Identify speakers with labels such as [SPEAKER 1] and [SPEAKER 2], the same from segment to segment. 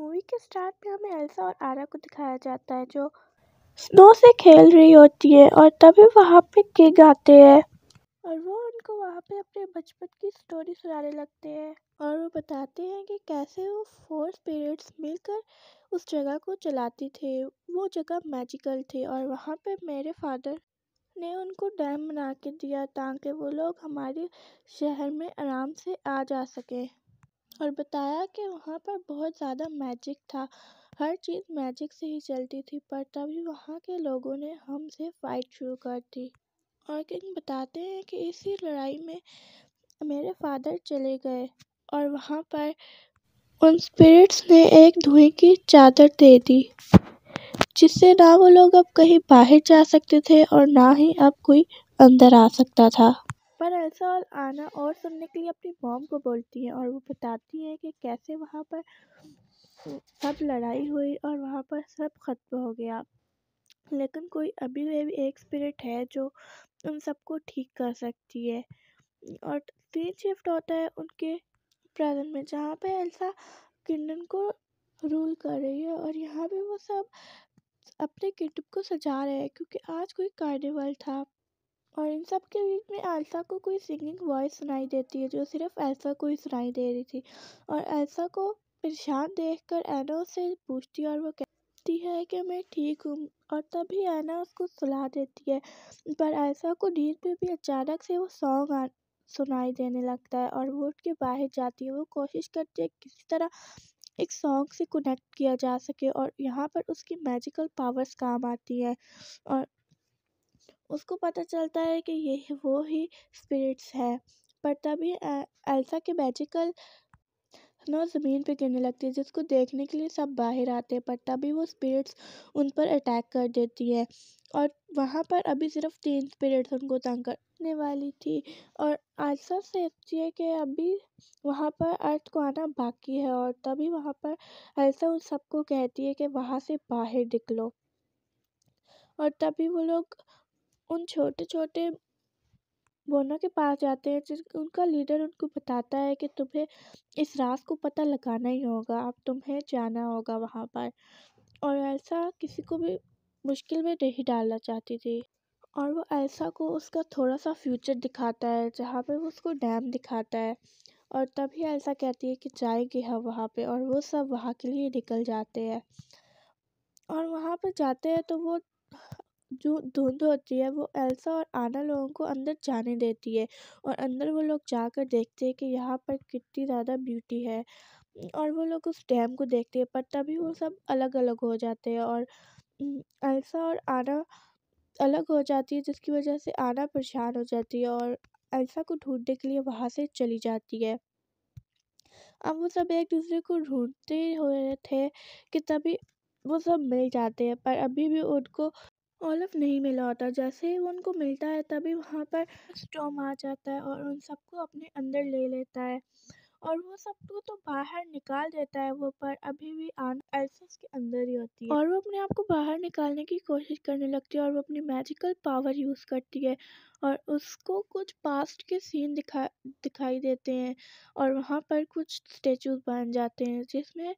[SPEAKER 1] Movie के start में हमें एल्सा और आरा को दिखाया जाता है जो स्नो से खेल रही होती है और तभी वहाँ पे किग आते हैं और वो उनको वहाँ पे अपने बचपन की स्टोरी सुनाने लगते हैं और वो बताते हैं कि कैसे वो फोर स्पिरिट्स मिलकर उस जगह को चलाती थे वो जगह मैजिकल थी और वहाँ पे मेरे फादर ने उनको डैम बना के दिया ताकि वो लोग हमारे शहर में आराम से आ जा सके और बताया कि वहाँ पर बहुत ज़्यादा मैजिक था हर चीज़ मैजिक से ही चलती थी पर तभी वहाँ के लोगों ने हमसे फ़ाइट शुरू कर दी और किंग बताते हैं कि इसी लड़ाई में मेरे फादर चले गए और वहाँ पर उन स्पिरिट्स ने एक धुएं की चादर दे दी जिससे ना वो लोग अब कहीं बाहर जा सकते थे और ना ही अब कोई अंदर आ सकता था पर एल्सा और आना और सुनने के लिए अपनी मॉम को बोलती हैं और वो बताती है कि कैसे वहाँ पर सब लड़ाई हुई और वहाँ पर सब ख़त्म हो गया लेकिन कोई अभी भी एक स्पिरिट है जो उन सबको ठीक कर सकती है और तीन शिफ्ट होता है उनके प्रेजेंट में जहाँ पे एल्सा किंडन को रूल कर रही है और यहाँ पे वो सब अपने किंडम को सजा रहे हैं क्योंकि आज कोई कार्निवल था और इन सब के बीच में एल्सा को कोई सिंगिंग वॉइस सुनाई देती है जो सिर्फ एल्सा को ही सुनाई दे रही थी और एल्सा को परेशान देखकर एना उसे पूछती है और वो कहती है कि मैं ठीक हूँ और तभी एना उसको सलाह देती है पर एल्सा को नींद में भी अचानक से वो सॉन्ग सुनाई देने लगता है और वो उठ के बाहर जाती है वो कोशिश करती है किसी तरह एक सॉन्ग से कनेक्ट किया जा सके और यहाँ पर उसकी मैजिकल पावर्स काम आती हैं और उसको पता चलता है कि ये वो ही स्पिरिट्स है पर तभी एल्सा के मैजिकल नो ज़मीन पे गिरने लगती है जिसको देखने के लिए सब बाहर आते हैं पर तभी वो स्पिरिट्स उन पर अटैक कर देती है और वहाँ पर अभी सिर्फ तीन स्पिरिट्स उनको तंग करने वाली थी और आशा सोचती है कि अभी वहाँ पर अर्थ को आना बाकी है और तभी वहाँ पर ऐसा उन सबको कहती है कि वहाँ से बाहर निकलो और तभी वो लोग उन छोटे छोटे बोनों के पास जाते हैं जिन उनका लीडर उनको बताता है कि तुम्हें इस रास को पता लगाना ही होगा अब तुम्हें जाना होगा वहाँ पर और ऐसा किसी को भी मुश्किल में नहीं डालना चाहती थी और वो ऐसा को उसका थोड़ा सा फ्यूचर दिखाता है जहाँ पे वो उसको डैम दिखाता है और तभी ऐसा कहती है कि जाएंगे हम वहाँ पे और वो सब वहाँ के लिए निकल जाते हैं और वहाँ पे जाते हैं तो वो जो धुंध होती है वो एल्सा और आना लोगों को अंदर जाने देती है और अंदर वो लोग जाकर देखते हैं कि यहाँ पर कितनी ज़्यादा ब्यूटी है और वो लोग उस डैम को देखते हैं पर तभी वो सब अलग अलग हो जाते हैं और एल्सा और आना अलग हो जाती है जिसकी वजह से आना परेशान हो जाती है और एल्सा को ढूंढने के लिए वहाँ से चली जाती है अब वो सब एक दूसरे को ढूंढते हुए थे कि तभी वो सब मिल जाते हैं पर अभी भी उनको औलफ नहीं मिला होता जैसे ही वो उनको मिलता है तभी वहाँ पर स्टॉम आ जाता है और उन सबको अपने अंदर ले लेता है और वो सबको तो बाहर निकाल देता है वो पर अभी भी आन एल्सिस के अंदर ही होती है और वो अपने आप को बाहर निकालने की कोशिश करने लगती है और वो अपनी मैजिकल पावर यूज़ करती है और उसको कुछ पास्ट के सीन दिखा दिखाई देते हैं और वहाँ पर कुछ स्टेचूज बन जाते हैं जिसमें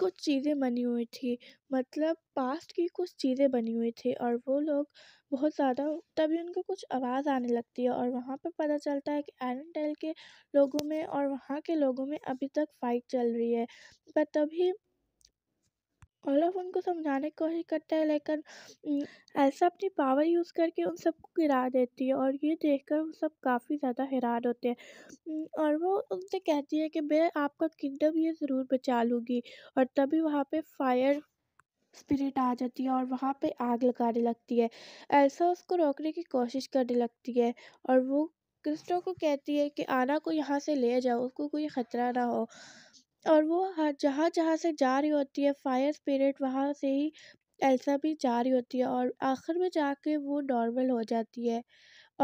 [SPEAKER 1] कुछ चीज़ें बनी हुई थी मतलब पास्ट की कुछ चीज़ें बनी हुई थी और वो लोग बहुत ज़्यादा तभी उनको कुछ आवाज़ आने लगती है और वहाँ पे पता चलता है कि आयरन डेल के लोगों में और वहाँ के लोगों में अभी तक फाइट चल रही है पर तभी ऑलॉफ उनको समझाने की कोशिश करता है लेकिन ऐसा अपनी पावर यूज़ करके उन सबको गिरा देती है और ये देखकर वो सब काफ़ी ज़्यादा हैरान होते हैं और वो उनसे कहती है कि मैं आपका किंगडम ये ज़रूर बचा लूँगी और तभी वहाँ पे फायर स्पिरिट आ जाती है और वहाँ पे आग लगाने लगती है ऐसा उसको रोकने की कोशिश करने लगती है और वो क्रिस्टो को कहती है कि आना को यहाँ से ले जाओ उसको कोई ख़तरा ना हो और वो हर जहाँ जहाँ से जा रही होती है फायर स्पिरिट वहाँ से ही एल्सा भी जा रही होती है और आखिर में जाके वो नॉर्मल हो जाती है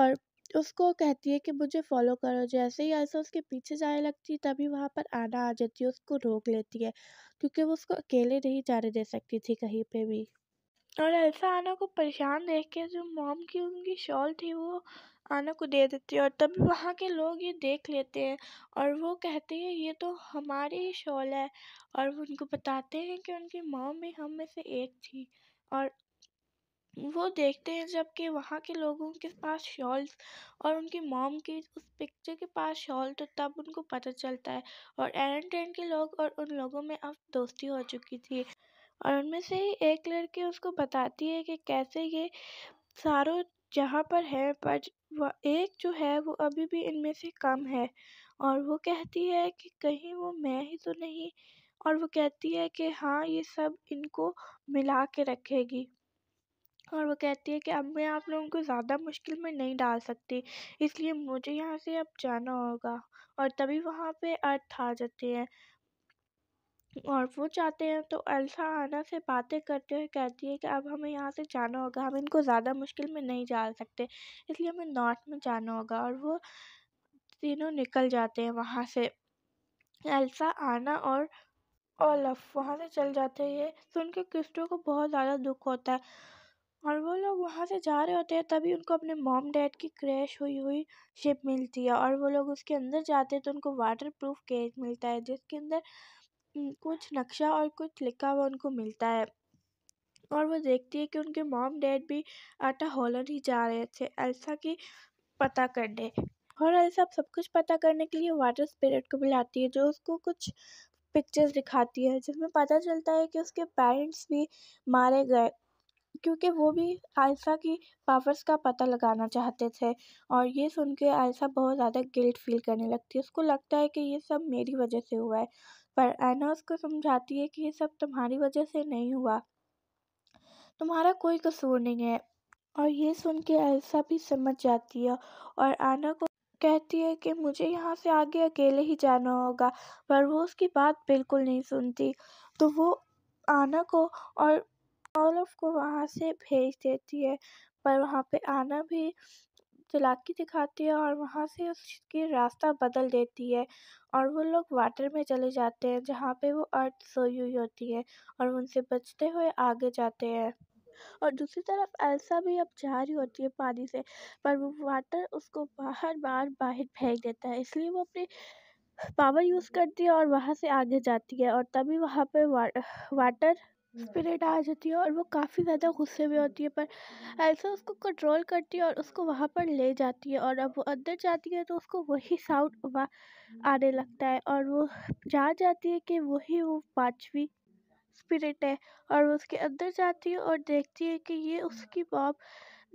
[SPEAKER 1] और उसको कहती है कि मुझे फॉलो करो जैसे ही ऐसा उसके पीछे जाने लगती है तभी वहाँ पर आना आ जाती है उसको रोक लेती है क्योंकि वो उसको अकेले नहीं जाने दे सकती थी कहीं पे भी और ऐसा आना को परेशान देख के जो मॉम की उनकी शॉल थी वो आने को दे देती है और तभी वहाँ के लोग ये देख लेते हैं और वो कहते हैं ये तो हमारी ही शॉल है और वो उनको बताते हैं कि उनकी मॉम भी हम में से एक थी और वो देखते हैं जबकि वहाँ के लोगों के पास शॉल्स और उनकी मॉम की उस पिक्चर के पास शॉल तो तब उनको पता चलता है और एरन टेन के लोग और उन लोगों में अब दोस्ती हो चुकी थी और उनमें से ही एक लड़की उसको बताती है कि कैसे ये सारों जहाँ पर है पर वह एक जो है वो अभी भी इनमें से कम है और वो कहती है कि कहीं वो मैं ही तो नहीं और वो कहती है कि हाँ ये सब इनको मिला के रखेगी और वो कहती है कि अब मैं आप लोगों को ज़्यादा मुश्किल में नहीं डाल सकती इसलिए मुझे यहाँ से अब जाना होगा और तभी वहाँ पे अर्थ आ जाते हैं और वो जाते हैं तो अल्सा आना से बातें करते हुए कहती है कि अब हमें यहाँ से जाना होगा हम इनको ज़्यादा मुश्किल में नहीं जा सकते इसलिए हमें नॉर्थ में जाना होगा और वो तीनों निकल जाते हैं वहाँ से अल्सा आना और ओलफ वहाँ से चल जाते हैं ये सुन के क्रिस्टो को बहुत ज़्यादा दुख होता है और वो लोग वहाँ से जा रहे होते हैं तभी उनको अपने मॉम डैड की क्रैश हुई हुई शिप मिलती है और वो लोग उसके अंदर जाते हैं तो उनको वाटर प्रूफ केज मिलता है जिसके अंदर कुछ नक्शा और कुछ लिखा हुआ उनको मिलता है और वो देखती है कि उनके मॉम डैड भी आटा हॉलर ही जा रहे थे एल्सा की पता करने और एल्सा सब कुछ पता करने के लिए वाटर स्पिरिट को बुलाती है जो उसको कुछ पिक्चर्स दिखाती है जिसमें पता चलता है कि उसके पेरेंट्स भी मारे गए क्योंकि वो भी आयसा की पावर्स का पता लगाना चाहते थे और ये सुन के आयसा बहुत ज़्यादा गिल्ट फील करने लगती है उसको लगता है कि ये सब मेरी वजह से हुआ है पर एना उसको समझाती है कि ये सब तुम्हारी वजह से नहीं हुआ तुम्हारा कोई कसूर नहीं है और ये सुन के ऐसा भी समझ जाती है और आना को कहती है कि मुझे यहाँ से आगे अकेले ही जाना होगा पर वो उसकी बात बिल्कुल नहीं सुनती तो वो आना को और ऑलफ को वहाँ से भेज देती है पर वहाँ पे आना भी चलाकी दिखाती है और वहाँ से उसकी रास्ता बदल देती है और वो लोग वाटर में चले जाते हैं जहाँ पे वो अर्थ सोई हुई होती है और उनसे बचते हुए आगे जाते हैं और दूसरी तरफ एल्सा भी अब जा रही होती है पानी से पर वो वाटर उसको बाहर बार बाहर फेंक देता है इसलिए वो अपने पावर यूज़ करती है और वहाँ से आगे जाती है और तभी वहाँ पे वा, वाटर हम्म। स्पिरिट आ जाती है और वो काफ़ी ज़्यादा गुस्से में होती है पर हम्म। ऐसा उसको कंट्रोल करती है और उसको वहाँ पर ले जाती है और अब वो अंदर जाती है तो उसको वही साउंड हम्म। आने लगता है और वो जान जाती है कि वही वो पाँचवीं स्पिरिट है और उसके अंदर जाती है और देखती है कि ये उसकी मॉम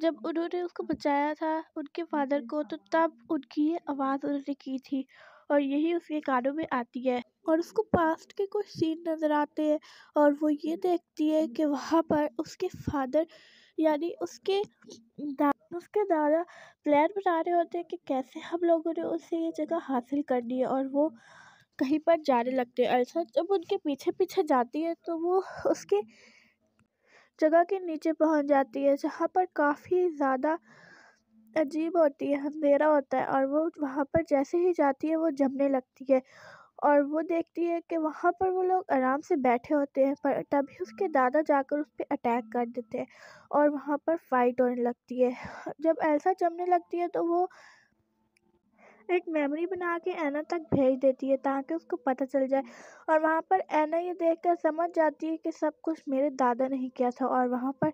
[SPEAKER 1] जब उन्होंने उसको बचाया था उनके फादर को तो तब उनकी ये आवाज़ उन्होंने की थी और यही उसके कानों में आती है और उसको पास्ट के कुछ सीन नजर आते हैं और वो ये देखती है कि वहाँ पर उसके फादर यानी उसके दा उसके दादा प्लान बना रहे होते हैं कि कैसे हम लोगों ने उसे ये जगह हासिल करनी है और वो कहीं पर जाने लगते हैं ऐसा जब उनके पीछे पीछे जाती है तो वो उसके जगह के नीचे पहुंच जाती है जहाँ पर काफ़ी ज़्यादा अजीब होती है अंधेरा होता है और वो वहाँ पर जैसे ही जाती है वो जमने लगती है और वो देखती है कि वहाँ पर वो लोग आराम से बैठे होते हैं पर तभी उसके दादा जाकर उस पर अटैक कर देते हैं और वहाँ पर फाइट होने लगती है जब ऐसा जमने लगती है तो वो एक मेमोरी बना के एना तक भेज देती है ताकि उसको पता चल जाए और वहाँ पर एना ये कर समझ जाती है कि सब कुछ मेरे दादा ने ही किया था और वहाँ पर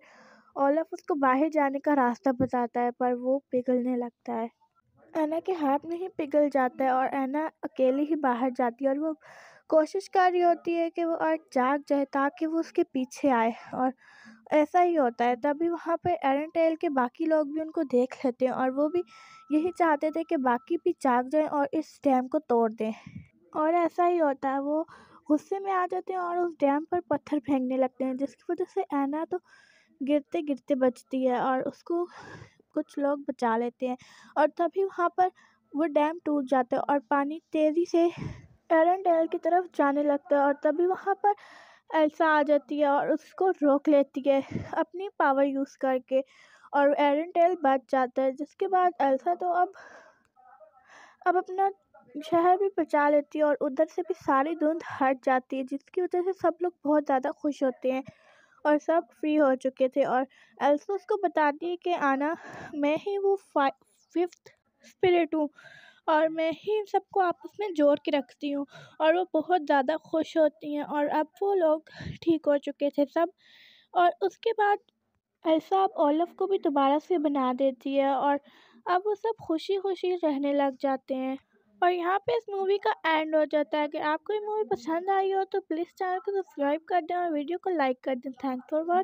[SPEAKER 1] ओलफ उसको बाहर जाने का रास्ता बताता है पर वो पिघलने लगता है ऐना के हाथ में ही पिघल जाता है और ऐना अकेली ही बाहर जाती है और वो कोशिश कर रही होती है कि वो और जाग जाए ताकि वो उसके पीछे आए और ऐसा ही होता है तभी वहाँ पर एरन टेल के बाकी लोग भी उनको देख लेते हैं और वो भी यही चाहते थे कि बाकी भी जाग जाएं और इस डैम को तोड़ दें और ऐसा ही होता है वो गुस्से में आ जाते हैं और उस डैम पर पत्थर फेंकने लगते हैं जिसकी वजह से ऐना तो गिरते गिरते बचती है और उसको कुछ लोग बचा लेते हैं और तभी वहाँ पर वो डैम टूट जाता है और पानी तेज़ी से एरन की तरफ जाने लगता है और तभी वहाँ पर एल्सा आ जाती है और उसको रोक लेती है अपनी पावर यूज़ करके और एरन टेल बच जाता है जिसके बाद एल्सा तो अब अब अपना शहर भी बचा लेती है और उधर से भी सारी धुंध हट जाती है जिसकी वजह से सब लोग बहुत ज़्यादा खुश होते हैं और सब फ्री हो चुके थे और एल्सो उसको बताती है कि आना मैं ही वो फिफ्थ स्पिरिट हूँ और मैं ही सबको आपस में जोड़ के रखती हूँ और वो बहुत ज़्यादा खुश होती हैं और अब वो लोग ठीक हो चुके थे सब और उसके बाद ऐसा अब ओलफ को भी दोबारा से बना देती है और अब वो सब खुशी खुशी रहने लग जाते हैं और यहाँ पे इस मूवी का एंड हो जाता है अगर आपको ये मूवी पसंद आई हो तो प्लीज़ चैनल को सब्सक्राइब कर दें और वीडियो को लाइक कर दें थैंक फॉर वॉच